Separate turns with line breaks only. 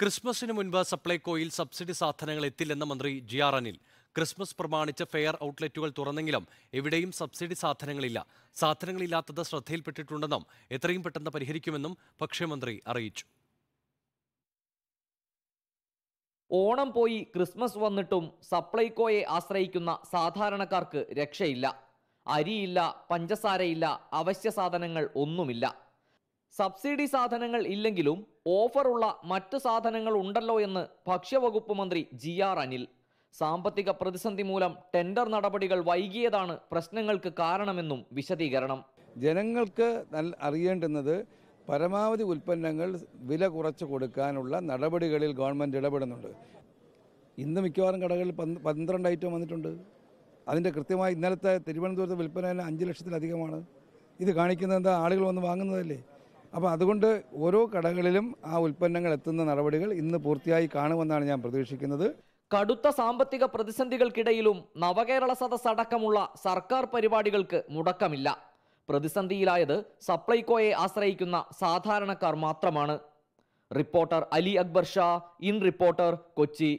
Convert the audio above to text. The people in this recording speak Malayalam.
ക്രിസ്മസിന് മുൻപ് സപ്ലൈകോയിൽ സബ്സിഡി സാധനങ്ങൾ എത്തില്ലെന്ന മന്ത്രി ജി ആർ അനിൽ ക്രിസ്മസ് പ്രമാണിച്ച ഫെയർ ഔട്ട്ലെറ്റുകൾ തുറന്നെങ്കിലും എവിടെയും സബ്സിഡി സാധനങ്ങളില്ല സാധനങ്ങളില്ലാത്തത് ശ്രദ്ധയിൽപ്പെട്ടിട്ടുണ്ടെന്നും എത്രയും പെട്ടെന്ന് പരിഹരിക്കുമെന്നും ഭക്ഷ്യമന്ത്രി അറിയിച്ചു
ഓണം പോയി ക്രിസ്മസ് വന്നിട്ടും സപ്ലൈകോയെ ആശ്രയിക്കുന്ന സാധാരണക്കാർക്ക് രക്ഷയില്ല അരിയില്ല പഞ്ചസാരയില്ല അവശ്യ സാധനങ്ങൾ ഒന്നുമില്ല സബ്സിഡി സാധനങ്ങൾ ഇല്ലെങ്കിലും ഓഫറുള്ള മറ്റ് സാധനങ്ങൾ ഉണ്ടല്ലോ എന്ന് ഭക്ഷ്യവകുപ്പ് മന്ത്രി ജി ആർ അനിൽ സാമ്പത്തിക പ്രതിസന്ധി മൂലം ടെൻഡർ നടപടികൾ വൈകിയതാണ് പ്രശ്നങ്ങൾക്ക് കാരണമെന്നും വിശദീകരണം
ജനങ്ങൾക്ക് അറിയേണ്ടുന്നത് പരമാവധി ഉൽപ്പന്നങ്ങൾ വില കുറച്ച് കൊടുക്കാനുള്ള നടപടികളിൽ ഗവൺമെൻറ് ഇടപെടുന്നുണ്ട് ഇന്ന് മിക്കവാറും കടകളിൽ പന്ത്രണ്ട് ഐറ്റം വന്നിട്ടുണ്ട് അതിൻ്റെ കൃത്യമായി ഇന്നലത്തെ തിരുവനന്തപുരത്തെ വിൽപ്പന അഞ്ച് ലക്ഷത്തിലധികമാണ് ഇത് കാണിക്കുന്നത് എന്താ ആളുകൾ വന്ന് വാങ്ങുന്നതല്ലേ അപ്പോൾ അതുകൊണ്ട് ഓരോ കടകളിലും ആ ഉൽപ്പന്നങ്ങൾ എത്തുന്ന നടപടികൾ ഇന്ന് പൂർത്തിയായി കാണുമെന്നാണ് ഞാൻ പ്രതീക്ഷിക്കുന്നത് കടുത്ത സാമ്പത്തിക പ്രതിസന്ധികൾക്കിടയിലും
നവകേരള സദസ് അടക്കമുള്ള സർക്കാർ പരിപാടികൾക്ക് മുടക്കമില്ല പ്രതിസന്ധിയിലായത് സപ്ലൈകോയെ ആശ്രയിക്കുന്ന സാധാരണക്കാർ മാത്രമാണ് reporter Ali Akbar Shah in reporter Kochi